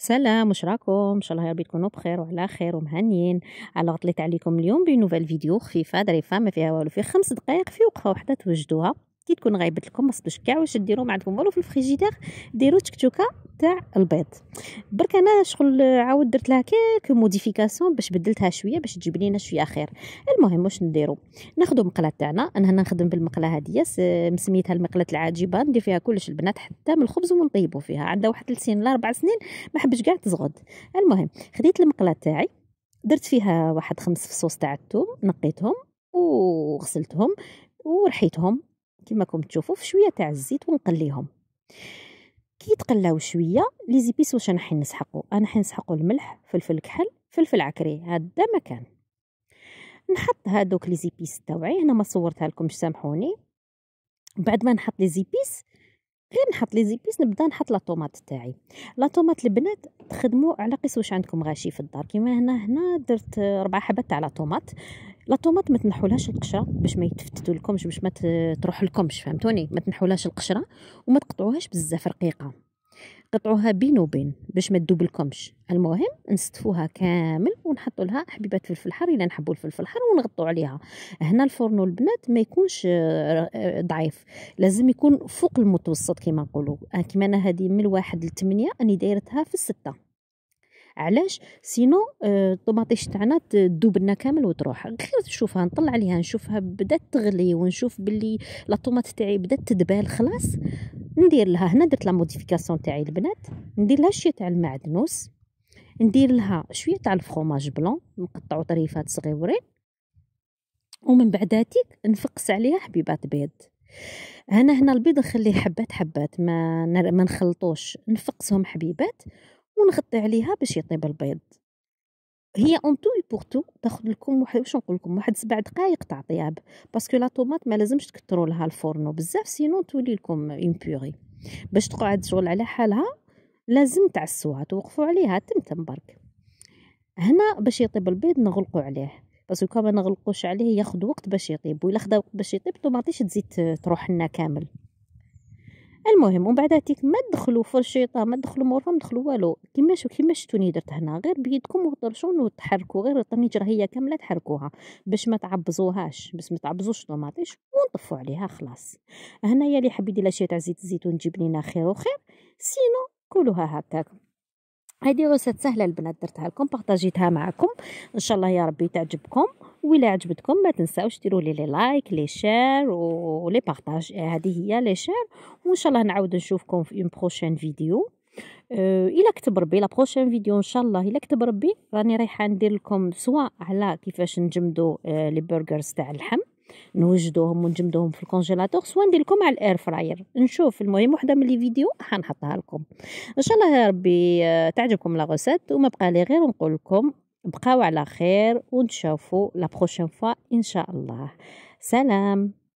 سلام واش راكم ان شاء الله يا ربي تكونوا بخير وعلى خير ومهنيين على غطليت عليكم اليوم بنوفال فيديو خفيفه ظريفه ما فيها والو في خمس دقائق في وقفه واحده توجدوها كي تكون غايبت لكم ما صبش كاع واش ديروا ما عندكم والو في الفريجيدير ديروا تكتوكه تاع البيض برك انا شغل عاود درت لها كيك موديفيكاسيون باش بدلتها شويه باش تجيب لينا شويه خير المهم واش نديرو ناخذ المقله تاعنا انا هنا نخدم بالمقله هذه مسميتها المقله العاجبه ندير فيها كلش البنات حتى من الخبز ونطيبو فيها عندها واحد 3 سنين ولا 4 سنين ما حبش كاع تزغد المهم خديت المقله تاعي درت فيها واحد خمس فصوص تاع الثوم نقيتهم وغسلتهم ورحيتهم كما راكم تشوفوا في شويه تاع الزيت ونقليهم كي شويه لي زيبيس واش انا حين نسحقو انا حين نسحقو الملح فلفل كحل فلفل عكري هذا مكان نحط هادوك لي زيبيس تاوعي هنا ما صورتها لكم سامحوني بعد ما نحط لي زيبيس غير نحط لي زيبيس نبدا نحط لا طوماط تاعي لا طوماط البنات تخدموا على قيس واش عندكم غاشي في الدار كيما هنا هنا درت ربع حبات تاع لا طوماط لا طوماط ما تنحولهاش القشره باش ما يتفتتوا لكمش باش ما تروح لكمش فهمتوني ما تنحولهاش القشره وما تقطعوهاش بزاف رقيقه قطعوها بين وبين باش ما لكمش المهم نستفوها كامل ونحطوا لها حبيبات فلفل حار الا نحبوا الفلفل الحار ونغطوا عليها هنا الفرن البنات ما يكونش آه، آه، ضعيف لازم يكون فوق المتوسط كما نقولوا آه، كما انا هذه من واحد لثمانية اني دايرتها في الستة علاش سينو آه، الطوماطيش تاعنا تذوب لنا كامل وتروح غير نشوفها نطلع عليها نشوفها بدات تغلي ونشوف باللي لا طوماط تاعي بدات تدبال خلاص ندير لها هنا درت لا موديفيكاسيون تاعي البنات ندير لها شويه تاع المعدنوس ندير لها شويه تاع الفرماج بلون نقطعو طريفات صغيورين ومن بعد هاتيك نفقس عليها حبيبات بيض انا هنا البيض نخليه حبات حبات ما ما نخلطوش نفقسهم حبيبات ونغطي عليها باش يطيب البيض هي اون تو بور تو تاخذ لكم واحد واش نقول لكم واحد سبع دقائق تاع طياب باسكو لا طوماط ما لازمش تكثروا لها الفورنو بزاف سينو تولي لكم اون بيوري باش تقعد شغل على حالها لازم تعسوها توقفوا عليها تمتم برك هنا باش يطيب البيض نغلقوا عليه باسكو كما نغلقوش عليه ياخذ وقت باش يطيب ولا خدا وقت باش يطيب الطوماطيش تزيد تروح لنا كامل المهم ومن بعد تيك ما تدخلوا فرشيطه ما تدخلوا مورفا ما تدخلوا والو كيما كيماش شفتوني درت هنا غير بيدكم وطرشون وتحركوا غير الطنجره هي كامله تحركوها باش ما تعبزوهاش باش ما تعبزوش الطوماطيش ونطفوا عليها خلاص هنايا اللي حبيتي لا شي تاع زيت الزيتون تجيب لينا خير وخير سينو كلوها هكاك هذه غوسات سهله البنات درتها لكم بارطاجيتها معكم ان شاء الله يا ربي تعجبكم ولا عجبتكم ما تنساوش ديروا لي لي لايك لي شير ولي بارطاج هذه هي لي شير وان شاء الله نعاود نشوفكم في اون بروشين فيديو أه الا كتب ربي لا بروشين فيديو ان شاء الله الا كتب ربي راني رايحه ندير لكم سواء على كيفاش نجمدوا أه لي برجرز تاع اللحم نوجدوهم ونجمدوهم في الكونجيلاتور سوا ندير لكم على الاير فراير نشوف المهم وحده من لي فيديو حنحطها لكم ان شاء الله يا ربي آه، تعجبكم لا غوسيت وما بقى لي غير نقول لكم بقاو على خير ونشوفوا لا بروشين فوا ان شاء الله سلام